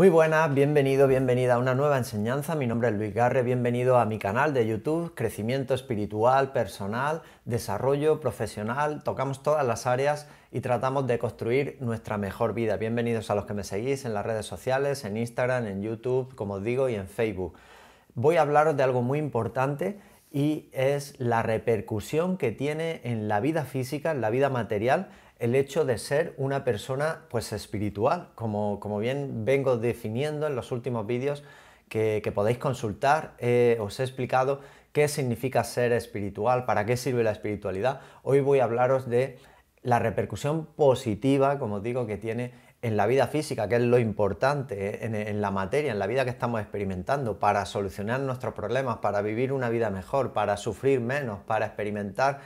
Muy buenas, bienvenido, bienvenida a una nueva enseñanza. Mi nombre es Luis Garre, bienvenido a mi canal de YouTube, Crecimiento Espiritual, Personal, Desarrollo Profesional. Tocamos todas las áreas y tratamos de construir nuestra mejor vida. Bienvenidos a los que me seguís en las redes sociales, en Instagram, en YouTube, como os digo, y en Facebook. Voy a hablaros de algo muy importante y es la repercusión que tiene en la vida física, en la vida material, el hecho de ser una persona pues espiritual, como, como bien vengo definiendo en los últimos vídeos que, podéis consultar, eh, os he explicado qué significa ser espiritual, para qué sirve la espiritualidad. Hoy voy a hablaros de la repercusión positiva, como digo, que tiene en la vida física, que es lo importante, eh, en, en, la materia, en la vida que estamos experimentando, para solucionar nuestros problemas, para vivir una vida mejor, para sufrir menos, para experimentar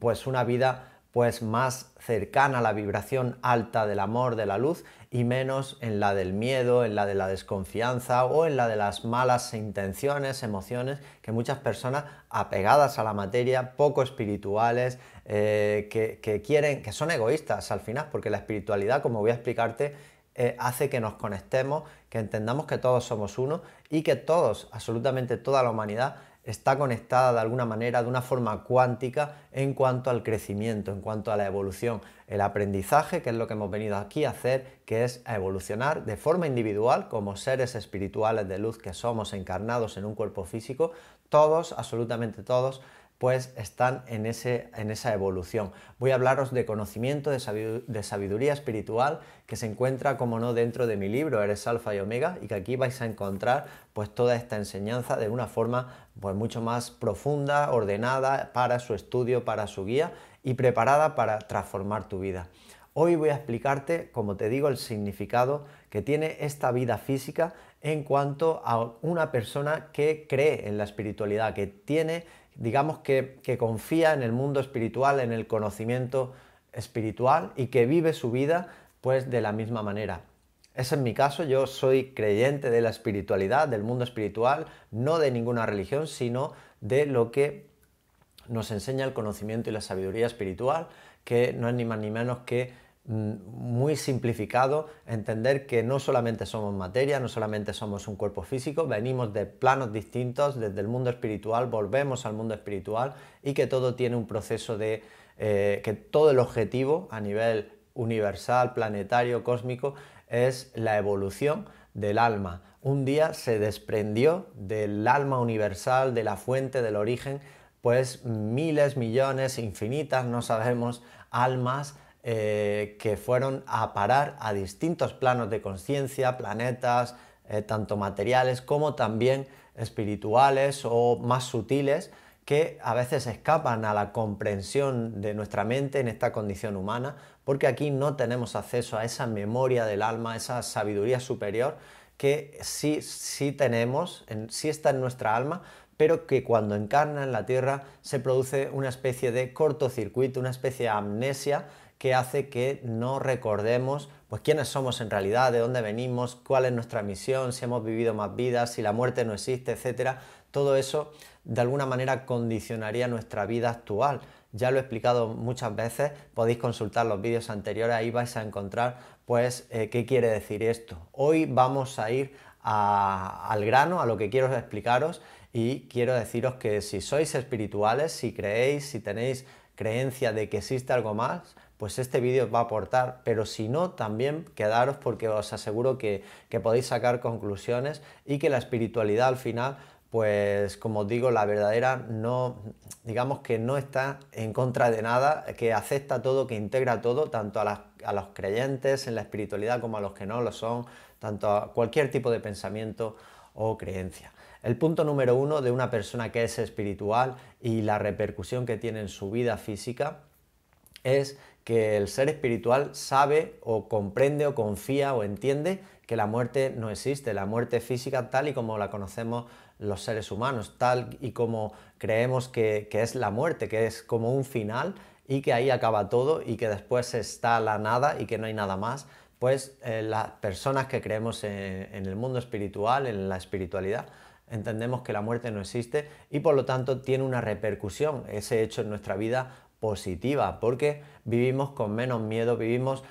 pues una vida pues más cercana a la vibración alta del amor, de la luz, y menos en la del miedo, en la de la desconfianza o en la de las malas intenciones, emociones, que muchas personas apegadas a la materia, poco espirituales, eh, que, quieren, que son egoístas al final, porque la espiritualidad, como voy a explicarte, eh, hace que nos conectemos, que entendamos que todos somos uno y que todos, absolutamente toda la humanidad, está conectada de alguna manera, de una forma cuántica, en cuanto al crecimiento, en cuanto a la evolución, el aprendizaje, que es lo que hemos venido aquí a hacer, que es evolucionar de forma individual como seres espirituales de luz que somos encarnados en un cuerpo físico, todos, absolutamente todos, pues están en, ese, en esa evolución. Voy a hablaros de conocimiento, de, sabiduría espiritual, que se encuentra, como no, dentro de mi libro, Eres Alfa y Omega, y que aquí vais a encontrar pues toda esta enseñanza de una forma pues mucho más profunda, ordenada para su estudio, para su guía y preparada para transformar tu vida. Hoy voy a explicarte, como te digo, el significado que tiene esta vida física en cuanto a una persona que cree en la espiritualidad, que tiene digamos que, confía en el mundo espiritual, en el conocimiento espiritual y que vive su vida pues de la misma manera. Ese es mi caso, yo soy creyente de la espiritualidad, del mundo espiritual, no de ninguna religión, sino de lo que nos enseña el conocimiento y la sabiduría espiritual, que no es ni más ni menos que Mm, muy simplificado entender que no solamente somos materia, no solamente somos un cuerpo físico, venimos de planos distintos, desde el mundo espiritual, volvemos al mundo espiritual y que todo tiene un proceso de, eh, que todo el objetivo a nivel universal, planetario, cósmico, es la evolución del alma. Un día se desprendió del alma universal, de la fuente, del origen, pues miles, millones, infinitas, no sabemos, almas eh, que fueron a parar a distintos planos de conciencia, planetas, eh, tanto materiales como también espirituales o más sutiles, que a veces escapan a la comprensión de nuestra mente en esta condición humana, porque aquí no tenemos acceso a esa memoria del alma, a esa sabiduría superior que sí, tenemos, en, sí está en nuestra alma, pero que cuando encarna en la Tierra se produce una especie de cortocircuito, una especie de amnesia que hace que no recordemos pues quiénes somos en realidad, de dónde venimos, cuál es nuestra misión, si hemos vivido más vidas, si la muerte no existe, etcétera. Todo eso de alguna manera condicionaría nuestra vida actual. Ya lo he explicado muchas veces, podéis consultar los vídeos anteriores, ahí vais a encontrar pues eh, qué quiere decir esto. Hoy vamos a ir al grano, a lo que quiero explicaros y quiero deciros que si sois espirituales, si creéis, si tenéis creencia de que existe algo más, pues este vídeo os va a aportar, pero si no, también quedaros porque os aseguro que, podéis sacar conclusiones y que la espiritualidad al final pues como os digo, la verdadera no, digamos que no está en contra de nada, que acepta todo, que integra todo, tanto a, los creyentes en la espiritualidad como a los que no lo son, tanto a cualquier tipo de pensamiento o creencia. El punto número uno de una persona que es espiritual y la repercusión que tiene en su vida física es que el ser espiritual sabe o comprende o confía o entiende que la muerte no existe, la muerte física tal y como la conocemos los seres humanos, tal y como creemos que, es la muerte, que es como un final y que ahí acaba todo y que después está la nada y que no hay nada más, pues eh, las personas que creemos en el mundo espiritual, en la espiritualidad, entendemos que la muerte no existe y por lo tanto tiene una repercusión ese hecho en nuestra vida positiva, porque vivimos con menos miedo, vivimos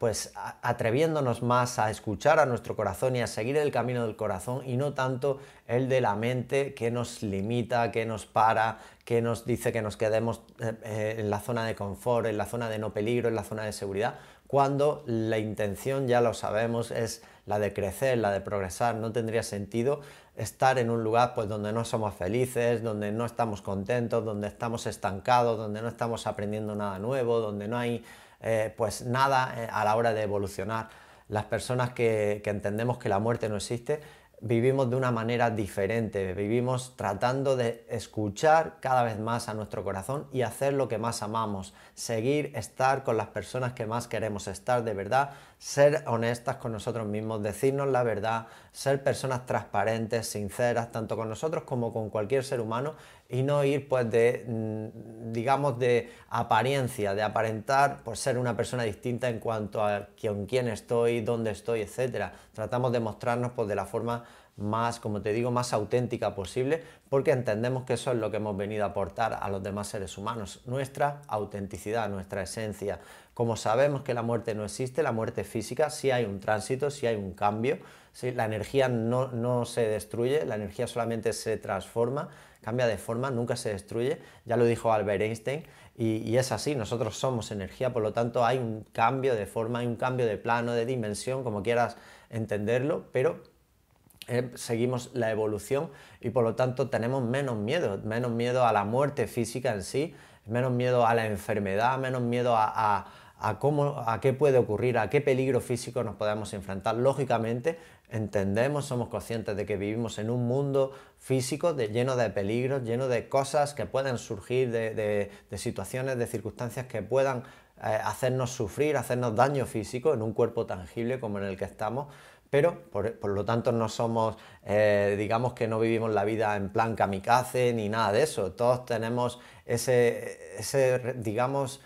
pues atreviéndonos más a escuchar a nuestro corazón y a seguir el camino del corazón y no tanto el de la mente que nos limita, que nos para, que nos dice que nos quedemos eh, eh, en la zona de confort, en la zona de no peligro, en la zona de seguridad, cuando la intención, ya lo sabemos, es la de crecer, la de progresar. No tendría sentido estar en un lugar pues, donde no somos felices, donde no estamos contentos, donde estamos estancados, donde no estamos aprendiendo nada nuevo, donde no hay eh, pues nada eh, a la hora de evolucionar. Las personas que entendemos que la muerte no existe, vivimos de una manera diferente, vivimos tratando de escuchar cada vez más a nuestro corazón y hacer lo que más amamos, seguir estar con las personas que más queremos estar de verdad, ser honestas con nosotros mismos, decirnos la verdad, ser personas transparentes, sinceras, tanto con nosotros como con cualquier ser humano y no ir pues de, mm, digamos, de apariencia, de aparentar por pues, ser una persona distinta en cuanto a con quién estoy, dónde estoy, etc. Tratamos de mostrarnos pues de la forma más, como te digo, más auténtica posible, porque entendemos que eso es lo que hemos venido a aportar a los demás seres humanos, nuestra autenticidad, nuestra esencia, como sabemos que la muerte no existe, la muerte física, sí hay un tránsito, sí hay un cambio, la energía no, se destruye, la energía solamente se transforma, cambia de forma, nunca se destruye, ya lo dijo Albert Einstein, y, es así, nosotros somos energía, por lo tanto hay un cambio de forma, hay un cambio de plano, de dimensión, como quieras entenderlo, pero eh, seguimos la evolución y por lo tanto tenemos menos miedo, menos miedo a la muerte física en sí, menos miedo a la enfermedad, menos miedo a a, cómo, a qué puede ocurrir, a qué peligro físico nos podemos enfrentar. Lógicamente, entendemos, somos conscientes de que vivimos en un mundo físico lleno de peligros, lleno de cosas que pueden surgir, de, situaciones, de circunstancias que puedan eh, hacernos sufrir, hacernos daño físico en un cuerpo tangible como en el que estamos pero por, lo tanto no somos, eh, digamos que no vivimos la vida en plan kamikaze ni nada de eso. Todos tenemos ese digamos,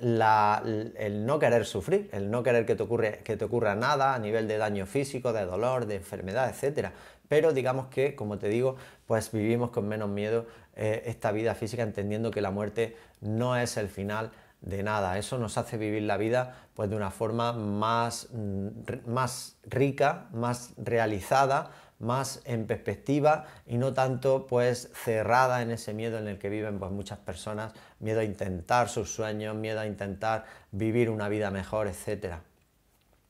el no querer sufrir, el no querer que te, ocurre, que te ocurra nada a nivel de daño físico, de dolor, de enfermedad, etc. Pero digamos que, como te digo, pues vivimos con menos miedo eh, esta vida física entendiendo que la muerte no es el final de nada. Eso nos hace vivir la vida pues de una forma más mm, rica, más realizada, más en perspectiva y no tanto pues cerrada en ese miedo en el que viven pues, muchas personas, miedo a intentar sus sueños, miedo a intentar vivir una vida mejor, etcétera.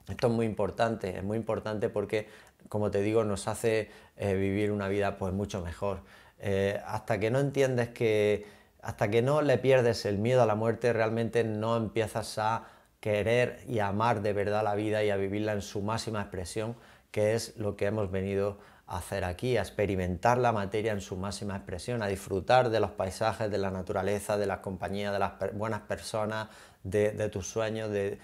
Esto es muy importante, es muy importante porque, como te digo, nos hace eh, vivir una vida pues mucho mejor. Eh, hasta que no entiendes que, hasta que no le pierdes el miedo a la muerte, realmente no empiezas a querer y amar de verdad la vida y a vivirla en su máxima expresión que es lo que hemos venido a hacer aquí, a experimentar la materia en su máxima expresión, a disfrutar de los paisajes, de la naturaleza, de las compañías, de las buenas personas, de, tus sueños, de,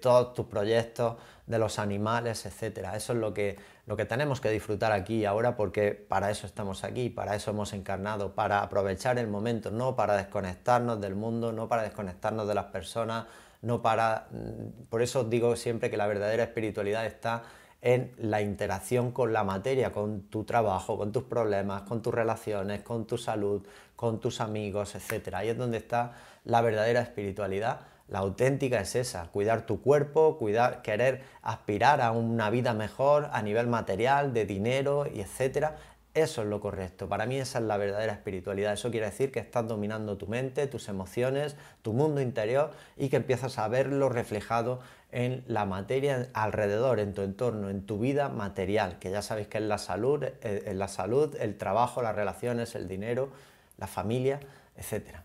todos tus proyectos, de los animales, etcétera... Eso es lo que, lo que tenemos que disfrutar aquí y ahora porque para eso estamos aquí, para eso hemos encarnado, para aprovechar el momento, no para desconectarnos del mundo, no para desconectarnos de las personas, no para... Mm, por eso digo siempre que la verdadera espiritualidad está en la interacción con la materia, con tu trabajo, con tus problemas, con tus relaciones, con tu salud, con tus amigos, etc. Ahí es donde está la verdadera espiritualidad. La auténtica es esa, cuidar tu cuerpo, cuidar, querer aspirar a una vida mejor a nivel material, de dinero y etcétera. Eso es lo correcto. Para mí esa es la verdadera espiritualidad. Eso quiere decir que estás dominando tu mente, tus emociones, tu mundo interior y que empiezas a verlo reflejado en la materia alrededor, en tu entorno, en tu vida material, que ya sabéis que es la salud, eh, la salud, el trabajo, las relaciones, el dinero, la familia, etc.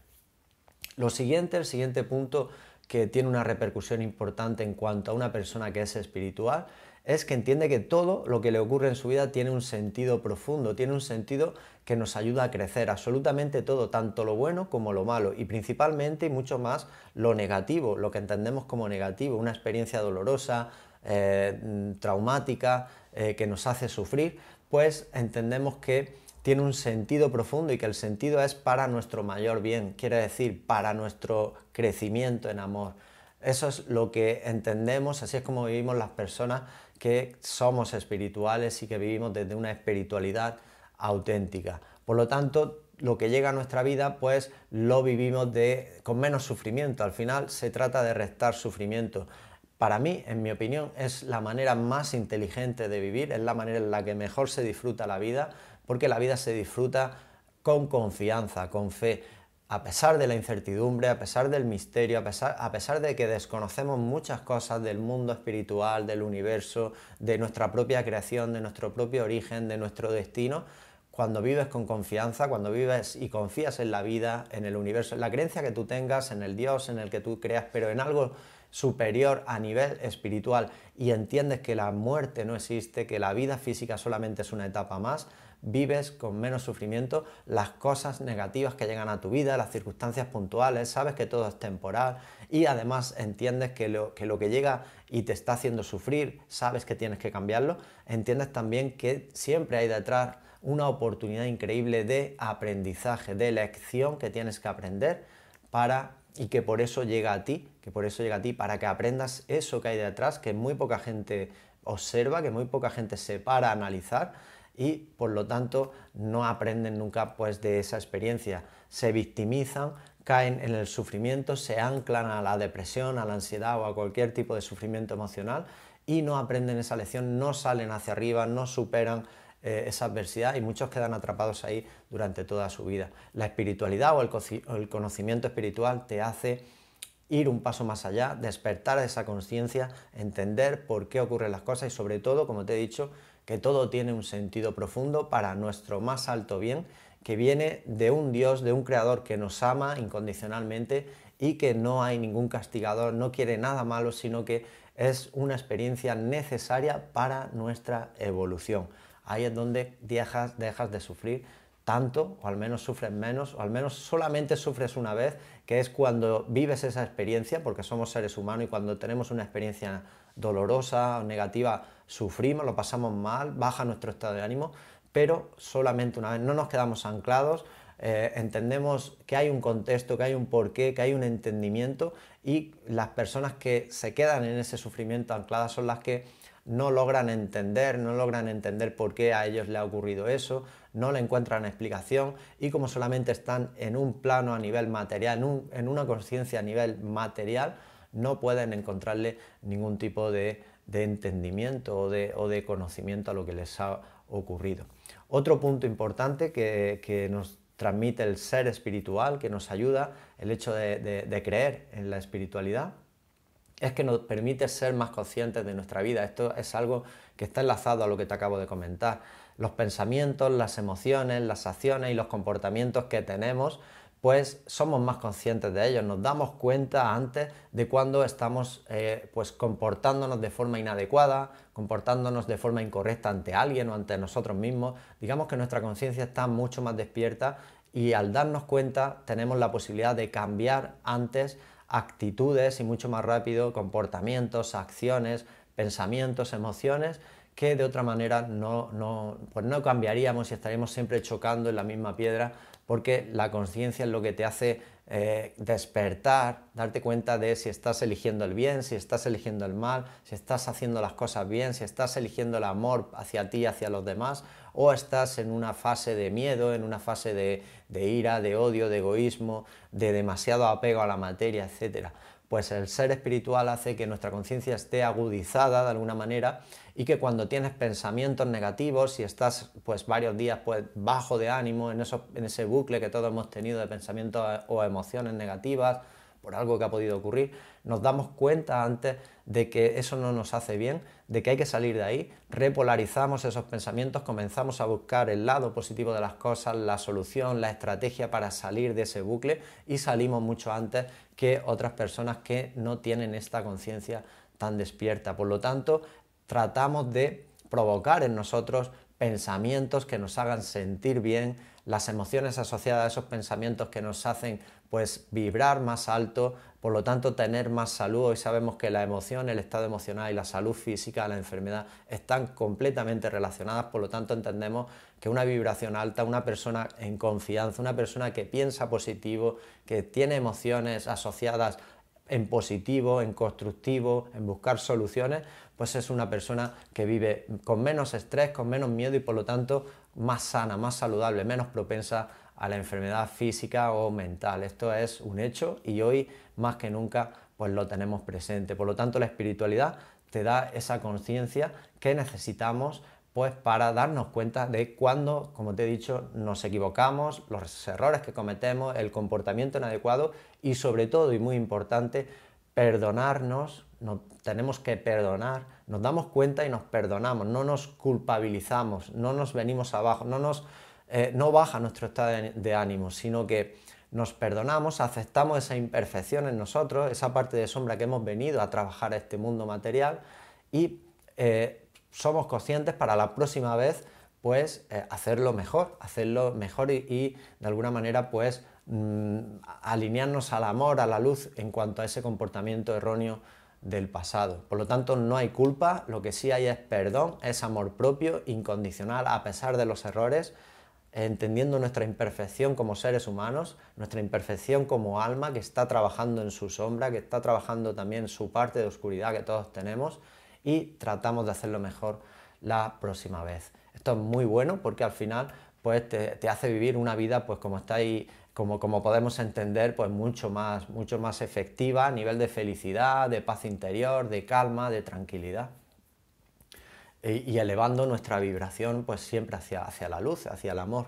Lo siguiente, el siguiente punto que tiene una repercusión importante en cuanto a una persona que es espiritual, es que entiende que todo lo que le ocurre en su vida tiene un sentido profundo, tiene un sentido que nos ayuda a crecer, absolutamente todo, tanto lo bueno como lo malo, y principalmente y mucho más lo negativo, lo que entendemos como negativo, una experiencia dolorosa, eh, traumática, eh, que nos hace sufrir, pues entendemos que tiene un sentido profundo y que el sentido es para nuestro mayor bien, quiere decir, para nuestro crecimiento en amor. Eso es lo que entendemos, así es como vivimos las personas que somos espirituales y que vivimos desde una espiritualidad auténtica. Por lo tanto, lo que llega a nuestra vida, pues lo vivimos de, con menos sufrimiento. Al final se trata de restar sufrimiento. Para mí, en mi opinión, es la manera más inteligente de vivir, es la manera en la que mejor se disfruta la vida, porque la vida se disfruta con confianza, con fe a pesar de la incertidumbre, a pesar del misterio, a pesar, de que desconocemos muchas cosas del mundo espiritual, del universo, de nuestra propia creación, de nuestro propio origen, de nuestro destino, cuando vives con confianza, cuando vives y confías en la vida, en el universo, en la creencia que tú tengas, en el Dios en el que tú creas, pero en algo superior a nivel espiritual y entiendes que la muerte no existe, que la vida física solamente es una etapa más, vives con menos sufrimiento las cosas negativas que llegan a tu vida, las circunstancias puntuales, sabes que todo es temporal y además entiendes que lo que, llega y te está haciendo sufrir, sabes que tienes que cambiarlo, entiendes también que siempre hay detrás una oportunidad increíble de aprendizaje, de lección que tienes que aprender para y que por eso llega a ti, que por eso llega a ti para que aprendas eso que hay detrás que muy poca gente observa, que muy poca gente se para a analizar y por lo tanto no aprenden nunca pues de esa experiencia, se victimizan, caen en el sufrimiento, se anclan a la depresión, a la ansiedad o a cualquier tipo de sufrimiento emocional y no aprenden esa lección, no salen hacia arriba, no superan eh, esa adversidad y muchos quedan atrapados ahí durante toda su vida. La espiritualidad o el, el conocimiento espiritual te hace ir un paso más allá, despertar esa conciencia, entender por qué ocurren las cosas y sobre todo, como te he dicho, que todo tiene un sentido profundo para nuestro más alto bien, que viene de un Dios, de un Creador que nos ama incondicionalmente y que no hay ningún castigador, no quiere nada malo, sino que es una experiencia necesaria para nuestra evolución. Ahí es donde dejas, dejas de sufrir tanto, o al menos sufres menos, o al menos solamente sufres una vez, que es cuando vives esa experiencia, porque somos seres humanos y cuando tenemos una experiencia dolorosa o negativa, sufrimos, lo pasamos mal, baja nuestro estado de ánimo, pero solamente una vez, no nos quedamos anclados, eh, entendemos que hay un contexto, que hay un porqué, que hay un entendimiento y las personas que se quedan en ese sufrimiento ancladas son las que no logran entender, no logran entender por qué a ellos le ha ocurrido eso, no le encuentran explicación y como solamente están en un plano a nivel material, en una conciencia a nivel material, no pueden encontrarle ningún tipo de de entendimiento o de, conocimiento a lo que les ha ocurrido. Otro punto importante que, nos transmite el ser espiritual, que nos ayuda el hecho de creer en la espiritualidad, es que nos permite ser más conscientes de nuestra vida. Esto es algo que está enlazado a lo que te acabo de comentar. Los pensamientos, las emociones, las acciones y los comportamientos que tenemos pues somos más conscientes de ellos, nos damos cuenta antes de cuando estamos eh, pues comportándonos de forma inadecuada, comportándonos de forma incorrecta ante alguien o ante nosotros mismos. Digamos que nuestra conciencia está mucho más despierta y al darnos cuenta tenemos la posibilidad de cambiar antes actitudes y mucho más rápido comportamientos, acciones, pensamientos, emociones que de otra manera no, no, pues no cambiaríamos y estaríamos siempre chocando en la misma piedra porque la conciencia es lo que te hace eh, despertar, darte cuenta de si estás eligiendo el bien, si estás eligiendo el mal, si estás haciendo las cosas bien, si estás eligiendo el amor hacia ti, y hacia los demás, o estás en una fase de miedo, en una fase de, de ira, de odio, de egoísmo, de demasiado apego a la materia, etc. Pues el ser espiritual hace que nuestra conciencia esté agudizada de alguna manera y que cuando tienes pensamientos negativos, y estás pues varios días pues bajo de ánimo en, en ese bucle que todos hemos tenido de pensamientos eh, o emociones negativas por algo que ha podido ocurrir, nos damos cuenta antes de que eso no nos hace bien, de que hay que salir de ahí, repolarizamos esos pensamientos, comenzamos a buscar el lado positivo de las cosas, la solución, la estrategia para salir de ese bucle y salimos mucho antes que otras personas que no tienen esta conciencia tan despierta. Por lo tanto, tratamos de provocar en nosotros pensamientos que nos hagan sentir bien, las emociones asociadas a esos pensamientos que nos hacen pues vibrar más alto, por lo tanto tener más salud. Hoy sabemos que la emoción, el estado emocional y la salud física, la enfermedad están completamente relacionadas, por lo tanto entendemos que una vibración alta, una persona en confianza, una persona que piensa positivo, que tiene emociones asociadas en positivo, en constructivo, en buscar soluciones, pues es una persona que vive con menos estrés, con menos miedo y por lo tanto más sana, más saludable, menos propensa a la enfermedad física o mental. Esto es un hecho y hoy más que nunca pues lo tenemos presente. Por lo tanto, la espiritualidad te da esa conciencia que necesitamos pues para darnos cuenta de cuando, como te he dicho, nos equivocamos, los errores que cometemos, el comportamiento inadecuado y sobre todo y muy importante, perdonarnos, no tenemos que perdonar, nos damos cuenta y nos perdonamos, no nos culpabilizamos, no nos venimos abajo, no, nos, eh, no baja nuestro estado de, ánimo, sino que nos perdonamos, aceptamos esa imperfección en nosotros, esa parte de sombra que hemos venido a trabajar a este mundo material y eh, somos conscientes para la próxima vez pues eh, hacerlo mejor, hacerlo mejor y, y, de alguna manera pues Mm, alinearnos al amor, a la luz en cuanto a ese comportamiento erróneo del pasado. Por lo tanto, no hay culpa, lo que sí hay es perdón, es amor propio, incondicional, a pesar de los errores, entendiendo nuestra imperfección como seres humanos, nuestra imperfección como alma que está trabajando en su sombra, que está trabajando también su parte de oscuridad que todos tenemos y tratamos de hacerlo mejor la próxima vez. Esto es muy bueno porque al final pues te, hace vivir una vida pues como estáis como, podemos entender, pues mucho más, mucho más efectiva a nivel de felicidad, de paz interior, de calma, de tranquilidad. Eh, y elevando nuestra vibración pues siempre hacia la luz, hacia el amor.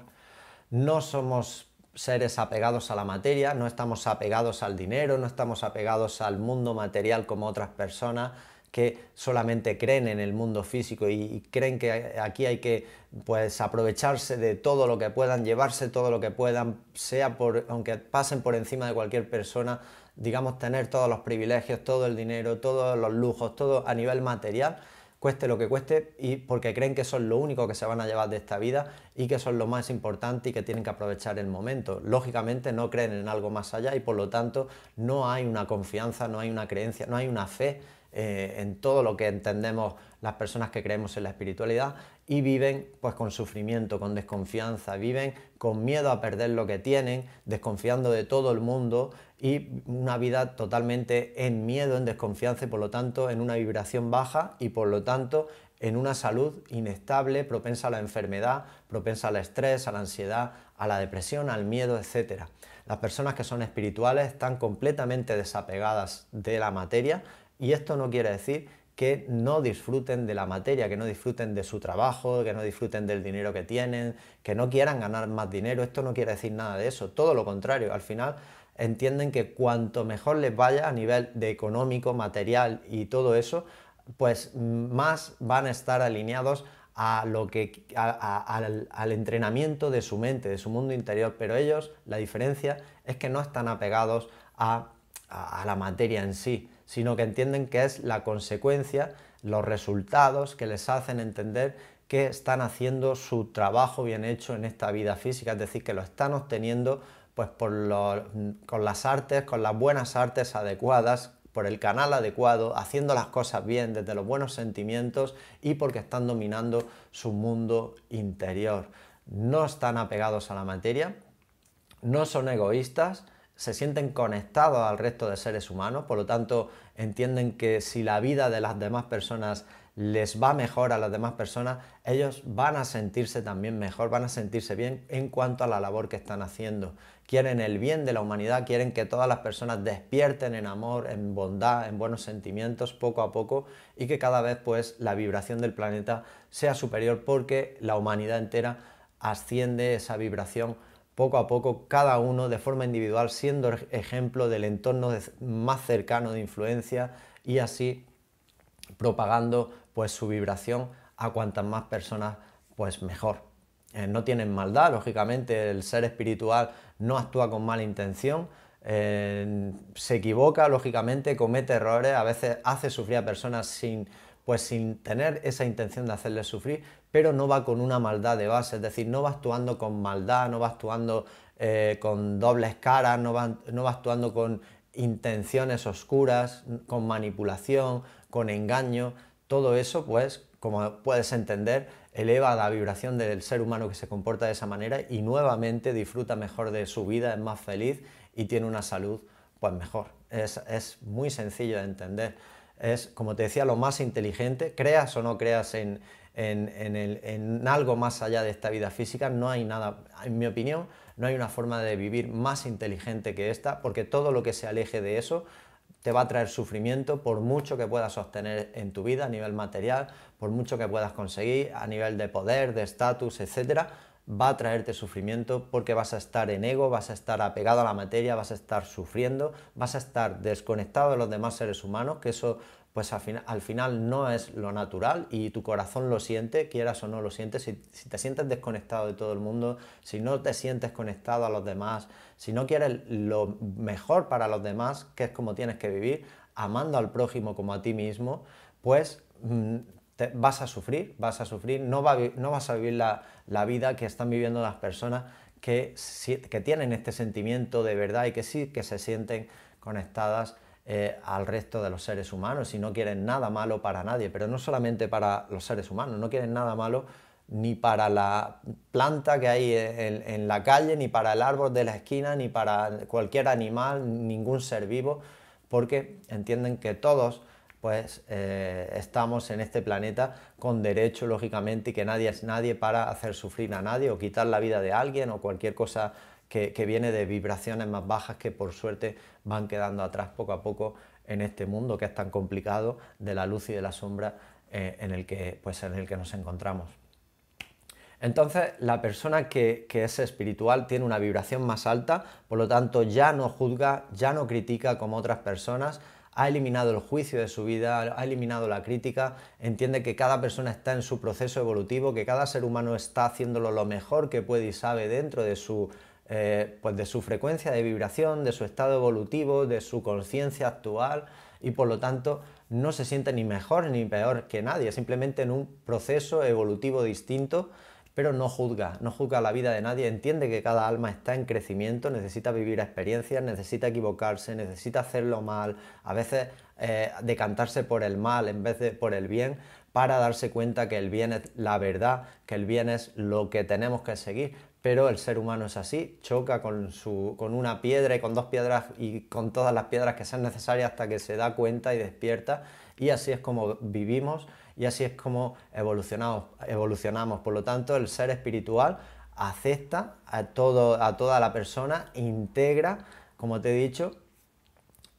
No somos seres apegados a la materia, no estamos apegados al dinero, no estamos apegados al mundo material como otras personas, que solamente creen en el mundo físico y, creen que aquí hay que pues, aprovecharse de todo lo que puedan, llevarse todo lo que puedan, sea por, aunque pasen por encima de cualquier persona, digamos, tener todos los privilegios, todo el dinero, todos los lujos, todo a nivel material, cueste lo que cueste, y porque creen que son lo único que se van a llevar de esta vida y que son lo más importante y que tienen que aprovechar el momento. Lógicamente no creen en algo más allá y por lo tanto no hay una confianza, no hay una creencia, no hay una fe eh, en todo lo que entendemos las personas que creemos en la espiritualidad y viven pues con sufrimiento, con desconfianza, viven con miedo a perder lo que tienen, desconfiando de todo el mundo y una vida totalmente en miedo, en desconfianza y por lo tanto en una vibración baja y por lo tanto en una salud inestable, propensa a la enfermedad, propensa al estrés, a la ansiedad, a la depresión, al miedo, etc. Las personas que son espirituales están completamente desapegadas de la materia y esto no quiere decir que no disfruten de la materia, que no disfruten de su trabajo, que no disfruten del dinero que tienen, que no quieran ganar más dinero. Esto no quiere decir nada de eso. Todo lo contrario. Al final entienden que cuanto mejor les vaya a nivel de económico, material y todo eso, pues más van a estar alineados a lo que, al, entrenamiento de su mente, de su mundo interior. Pero ellos, la diferencia es que no están apegados a la materia en sí sino que entienden que es la consecuencia, los resultados que les hacen entender que están haciendo su trabajo bien hecho en esta vida física, es decir, que lo están obteniendo pues con las artes, con las buenas artes adecuadas, por el canal adecuado, haciendo las cosas bien desde los buenos sentimientos y porque están dominando su mundo interior. No están apegados a la materia, no son egoístas, se sienten conectados al resto de seres humanos, por lo tanto entienden que si la vida de las demás personas les va mejor a las demás personas, ellos van a sentirse también mejor, van a sentirse bien en cuanto a la labor que están haciendo. Quieren el bien de la humanidad, quieren que todas las personas despierten en amor, en bondad, en buenos sentimientos poco a poco y que cada vez pues la vibración del planeta sea superior porque la humanidad entera asciende esa vibración poco a poco cada uno de forma individual siendo ejemplo del entorno más cercano de influencia y así propagando pues su vibración a cuantas más personas pues mejor. Eh, no tienen maldad, lógicamente el ser espiritual no actúa con mala intención, eh, se equivoca, lógicamente comete errores, a veces hace sufrir a personas sin pues sin tener esa intención de hacerles sufrir, pero no va con una maldad de base, es decir, no va actuando con maldad, no va actuando eh, con dobles caras, no va, actuando con intenciones oscuras, con manipulación, con engaño, todo eso pues, como puedes entender, eleva la vibración del ser humano que se comporta de esa manera y nuevamente disfruta mejor de su vida, es más feliz y tiene una salud pues mejor. es muy sencillo de entender es, como te decía, lo más inteligente. Creas o no creas en, algo más allá de esta vida física, no hay nada, en mi opinión, no hay una forma de vivir más inteligente que esta, porque todo lo que se aleje de eso te va a traer sufrimiento por mucho que puedas sostener en tu vida a nivel material, por mucho que puedas conseguir a nivel de poder, de estatus, etcétera va a traerte sufrimiento porque vas a estar en ego, vas a estar apegado a la materia, vas a estar sufriendo, vas a estar desconectado de los demás seres humanos, que eso pues al, final no es lo natural y tu corazón lo siente, quieras o no lo sientes, si, te sientes desconectado de todo el mundo, si no te sientes conectado a los demás, si no quieres lo mejor para los demás, que es como tienes que vivir, amando al prójimo como a ti mismo, pues mm, vas a sufrir, vas a sufrir, no, vas a vivir la, vida que están viviendo las personas que, tienen este sentimiento de verdad y que sí que se sienten conectadas eh, al resto de los seres humanos y no quieren nada malo para nadie, pero no solamente para los seres humanos, no quieren nada malo ni para la planta que hay en, la calle, ni para el árbol de la esquina, ni para cualquier animal, ningún ser vivo, porque entienden que todos pues eh, estamos en este planeta con derecho, lógicamente, y que nadie es nadie para hacer sufrir a nadie o quitar la vida de alguien o cualquier cosa que, viene de vibraciones más bajas que por suerte van quedando atrás poco a poco en este mundo que es tan complicado de la luz y de la sombra eh, en, el que, pues, el que nos encontramos. Entonces, la persona que, es espiritual tiene una vibración más alta, por lo tanto, ya no juzga, ya no critica como otras personas, ha eliminado el juicio de su vida, ha eliminado la crítica, entiende que cada persona está en su proceso evolutivo, que cada ser humano está haciéndolo lo mejor que puede y sabe dentro de su, eh, pues de su frecuencia de vibración, de su estado evolutivo, de su conciencia actual y por lo tanto no se siente ni mejor ni peor que nadie, simplemente en un proceso evolutivo distinto pero no juzga, no juzga la vida de nadie, entiende que cada alma está en crecimiento, necesita vivir experiencias, necesita equivocarse, necesita hacerlo mal, a veces eh, decantarse por el mal en vez de por el bien, para darse cuenta que el bien es la verdad, que el bien es lo que tenemos que seguir, pero el ser humano es así, choca con una piedra y con dos piedras y con todas las piedras que sean necesarias hasta que se da cuenta y despierta, y así es como vivimos y así es como evolucionamos. Por lo tanto, el ser espiritual acepta a, todo, a toda la persona, integra, como te he dicho,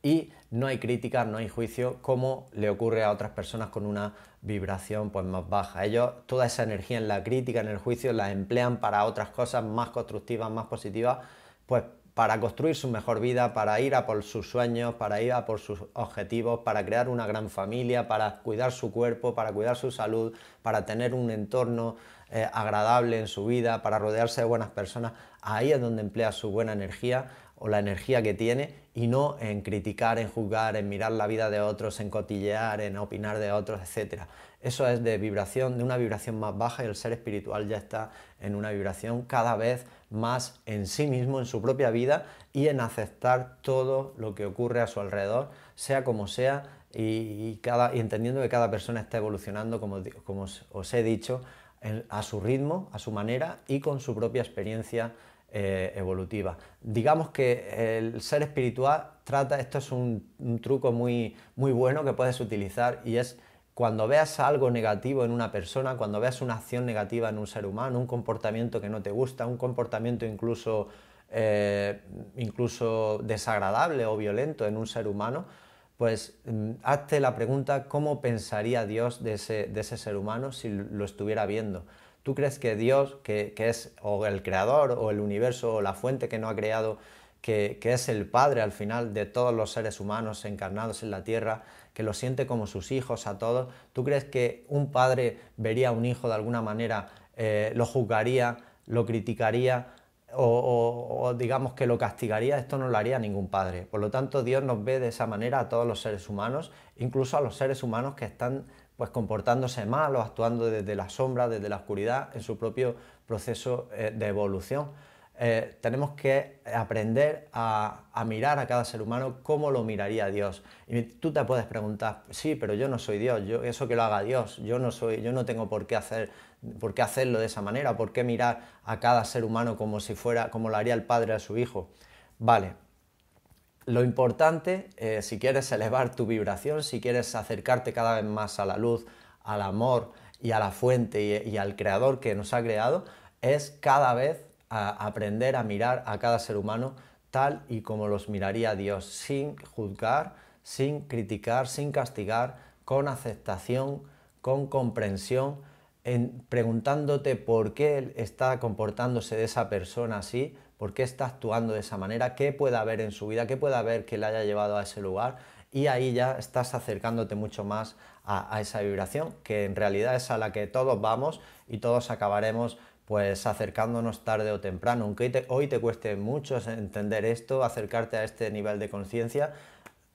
y no hay crítica, no hay juicio, como le ocurre a otras personas con una vibración pues, más baja. Ellos toda esa energía en la crítica, en el juicio, la emplean para otras cosas más constructivas, más positivas, pues para construir su mejor vida, para ir a por sus sueños, para ir a por sus objetivos, para crear una gran familia, para cuidar su cuerpo, para cuidar su salud, para tener un entorno eh, agradable en su vida, para rodearse de buenas personas. Ahí es donde emplea su buena energía o la energía que tiene y no en criticar, en juzgar, en mirar la vida de otros, en cotillear, en opinar de otros, etc. Eso es de vibración, de una vibración más baja y el ser espiritual ya está en una vibración cada vez más en sí mismo, en su propia vida y en aceptar todo lo que ocurre a su alrededor, sea como sea, y, cada, entendiendo que cada persona está evolucionando, como, os he dicho, a su ritmo, a su manera y con su propia experiencia eh, evolutiva. Digamos que el ser espiritual trata, esto es un, truco muy, muy bueno que puedes utilizar y es cuando veas algo negativo en una persona, cuando veas una acción negativa en un ser humano, un comportamiento que no te gusta, un comportamiento incluso, eh, incluso desagradable o violento en un ser humano, pues mm, hazte la pregunta cómo pensaría Dios de ese ser humano si lo estuviera viendo. ¿Tú crees que Dios, que, es o el creador o el universo o la fuente que no ha creado, que, es el Padre al final de todos los seres humanos encarnados en la tierra, que lo siente como sus hijos a todos, ¿tú crees que un padre vería a un hijo de alguna manera, eh, lo juzgaría, lo criticaría? o, digamos que lo castigaría, esto no lo haría ningún padre. Por lo tanto, Dios nos ve de esa manera a todos los seres humanos, incluso a los seres humanos que están pues comportándose mal o actuando desde la sombra, desde la oscuridad, en su propio proceso eh, de evolución. Eh, tenemos que aprender a, mirar a cada ser humano como lo miraría Dios. Y tú te puedes preguntar, sí, pero yo no soy Dios, yo, eso que lo haga Dios, yo no soy, yo no tengo por qué hacer, por qué hacerlo de esa manera, por qué mirar a cada ser humano como si fuera, como lo haría el padre a su hijo. Vale, lo importante, eh, si quieres elevar tu vibración, si quieres acercarte cada vez más a la luz, al amor y a la fuente y, al creador que nos ha creado, es cada vez aprender a mirar a cada ser humano tal y como los miraría Dios, sin juzgar, sin criticar, sin castigar, con aceptación, con comprensión en preguntándote por qué está comportándose de esa persona así, por qué está actuando de esa manera, qué puede haber en su vida, qué puede haber que la haya llevado a ese lugar y ahí ya estás acercándote mucho más a, esa vibración, que en realidad es a la que todos vamos y todos acabaremos pues acercándonos tarde o temprano. Aunque hoy te cueste mucho entender esto, acercarte a este nivel de conciencia,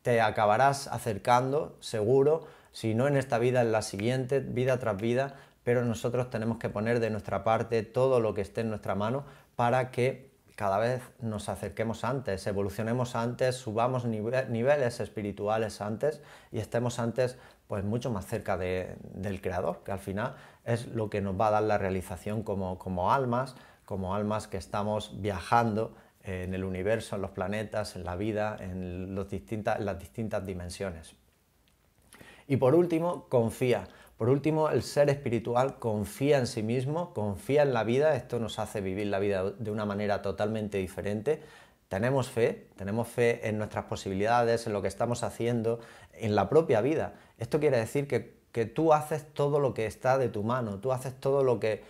te acabarás acercando, seguro, si no en esta vida, en la siguiente, vida tras vida, pero nosotros tenemos que poner de nuestra parte todo lo que esté en nuestra mano para que cada vez nos acerquemos antes, evolucionemos antes, subamos niveles espirituales antes y estemos antes pues mucho más cerca del Creador, que al final es lo que nos va a dar la realización como, almas, como almas que estamos viajando en el universo, en los planetas, en la vida, en las distintas dimensiones. Y por último, confía. Por último, el ser espiritual confía en sí mismo, confía en la vida, esto nos hace vivir la vida de una manera totalmente diferente. Tenemos fe, tenemos fe en nuestras posibilidades, en lo que estamos haciendo, en la propia vida. Esto quiere decir que, tú haces todo lo que está de tu mano, tú haces todo lo que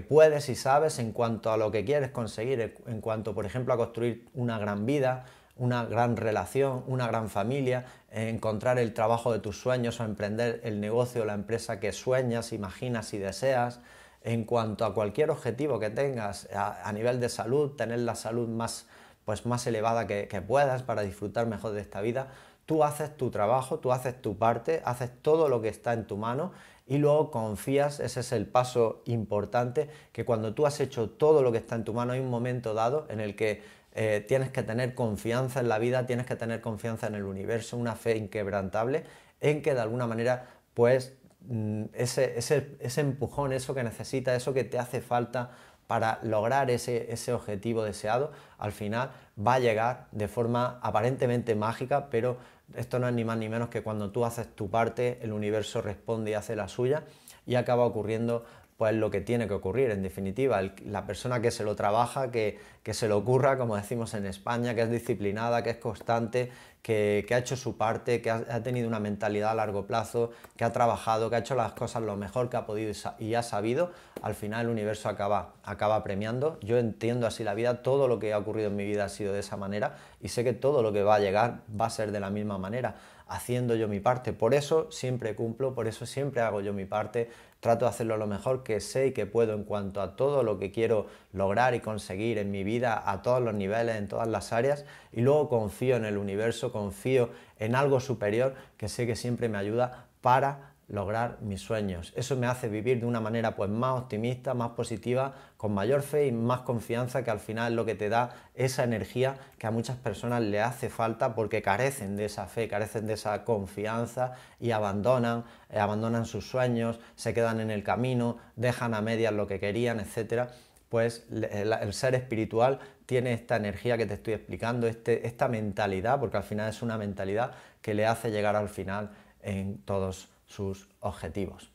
puedes y sabes en cuanto a lo que quieres conseguir, en cuanto, por ejemplo, a construir una gran vida, una gran relación, una gran familia, eh, encontrar el trabajo de tus sueños o emprender el negocio o la empresa que sueñas, imaginas y deseas. En cuanto a cualquier objetivo que tengas a, nivel de salud, tener la salud más, pues más elevada que puedas para disfrutar mejor de esta vida, tú haces tu trabajo, tú haces tu parte, haces todo lo que está en tu mano y luego confías, ese es el paso importante, que cuando tú has hecho todo lo que está en tu mano hay un momento dado en el que eh, tienes que tener confianza en la vida, tienes que tener confianza en el universo, una fe inquebrantable en que de alguna manera pues mm, ese, empujón, eso que necesitas, eso que te hace falta para lograr ese, ese objetivo deseado, al final va a llegar de forma aparentemente mágica, pero esto no es ni más ni menos que cuando tú haces tu parte, el universo responde y hace la suya y acaba ocurriendo pues lo que tiene que ocurrir, en definitiva, la persona que se lo trabaja, que, se lo ocurra, como decimos en España, que es disciplinada, que es constante, que, ha hecho su parte, que ha, tenido una mentalidad a largo plazo, que ha trabajado, que ha hecho las cosas lo mejor que ha podido y ha sabido, al final el universo acaba, acaba premiando. Yo entiendo así la vida, todo lo que ha ocurrido en mi vida ha sido de esa manera y sé que todo lo que va a llegar va a ser de la misma manera haciendo yo mi parte. Por eso siempre cumplo, por eso siempre hago yo mi parte, trato de hacerlo lo mejor que sé y que puedo en cuanto a todo lo que quiero lograr y conseguir en mi vida a todos los niveles, en todas las áreas y luego confío en el universo, confío en algo superior que sé que siempre me ayuda para lograr mis sueños. Eso me hace vivir de una manera pues más optimista, más positiva, con mayor fe y más confianza que al final es lo que te da esa energía que a muchas personas le hace falta porque carecen de esa fe, carecen de esa confianza y abandonan, eh, abandonan sus sueños, se quedan en el camino, dejan a medias lo que querían, etcétera pues eh, el, ser espiritual tiene esta energía que te estoy explicando, este, esta mentalidad, porque al final es una mentalidad que le hace llegar al final en todos sus objetivos.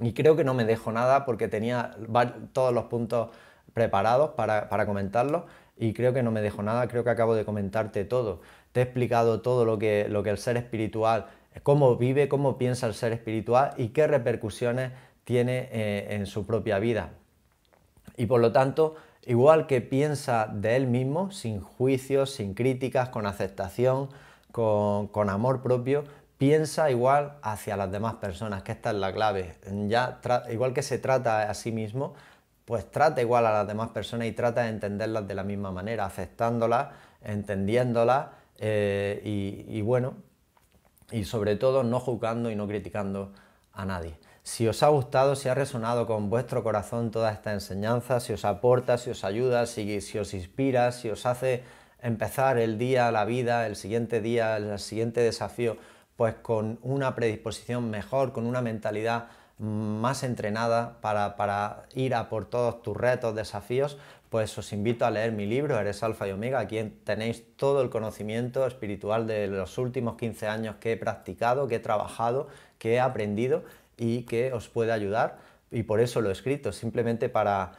Y creo que no me dejo nada porque tenía todos los puntos preparados para, para comentarlos y creo que no me dejo nada, creo que acabo de comentarte todo. Te he explicado todo lo que, lo que el ser espiritual, cómo vive, cómo piensa el ser espiritual y qué repercusiones tiene eh, en su propia vida. Y por lo tanto, igual que piensa de él mismo, sin juicios, sin críticas, con aceptación, con, con amor propio, piensa igual hacia las demás personas, que esta es la clave. Ya igual que se trata a sí mismo, pues trata igual a las demás personas y trata de entenderlas de la misma manera, aceptándolas, entendiéndolas eh, y, bueno, y sobre todo no juzgando y no criticando a nadie. Si os ha gustado, si ha resonado con vuestro corazón toda esta enseñanza, si os aporta, si os ayuda, si os inspira, si os hace empezar el día, la vida, el siguiente día, el siguiente desafío pues con una predisposición mejor, con una mentalidad más entrenada para, ir a por todos tus retos, desafíos, pues os invito a leer mi libro, Eres Alfa y Omega. Aquí tenéis todo el conocimiento espiritual de los últimos 15 años que he practicado, que he trabajado, que he aprendido y que os puede ayudar. Y por eso lo he escrito, simplemente para,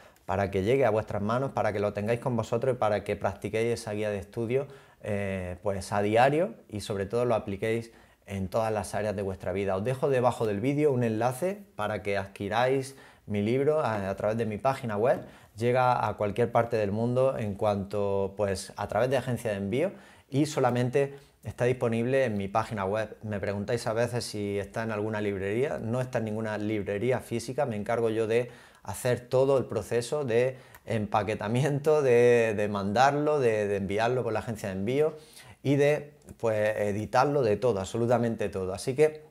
que llegue a vuestras manos, para que lo tengáis con vosotros y para que practiquéis esa guía de estudio eh, pues a diario y sobre todo lo apliquéis en todas las áreas de vuestra vida. Os dejo debajo del vídeo un enlace para que adquiráis mi libro a, través de mi página web. Llega a cualquier parte del mundo en cuanto, pues, a través de agencia de envío y solamente está disponible en mi página web. Me preguntáis a veces si está en alguna librería. No está en ninguna librería física. Me encargo yo de hacer todo el proceso de empaquetamiento, de, de mandarlo, de enviarlo por la agencia de envío y de pues, editarlo de todo, absolutamente todo. Así que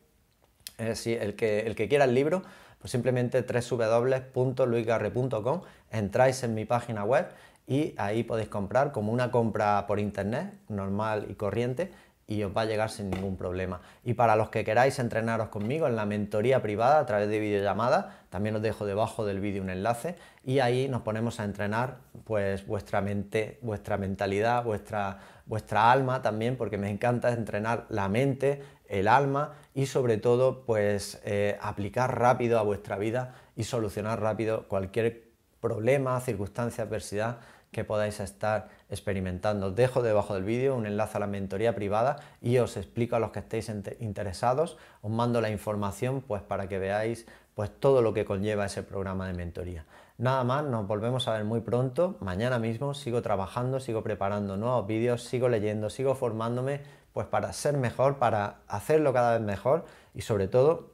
eh, si el que, quiera el libro, pues simplemente www.luisgarre.com, entráis en mi página web y ahí podéis comprar como una compra por internet normal y corriente y os va a llegar sin ningún problema. Y para los que queráis entrenaros conmigo en la mentoría privada a través de videollamada, también os dejo debajo del vídeo un enlace y ahí nos ponemos a entrenar pues vuestra mente, vuestra mentalidad, vuestra, vuestra alma también, porque me encanta entrenar la mente, el alma y sobre todo pues eh, aplicar rápido a vuestra vida y solucionar rápido cualquier problema, circunstancia, adversidad que podáis estar experimentando. dejo debajo del vídeo un enlace a la mentoría privada y os explico a los que estéis interesados, os mando la información pues para que veáis pues todo lo que conlleva ese programa de mentoría. Nada más, nos volvemos a ver muy pronto, mañana mismo sigo trabajando, sigo preparando nuevos vídeos, sigo leyendo, sigo formándome pues para ser mejor, para hacerlo cada vez mejor y sobre todo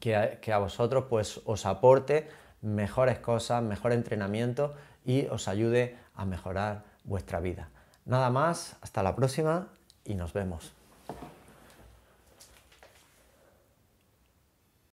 que a, que a vosotros pues os aporte mejores cosas, mejor entrenamiento y os ayude a mejorar vuestra vida. Nada más, hasta la próxima y nos vemos.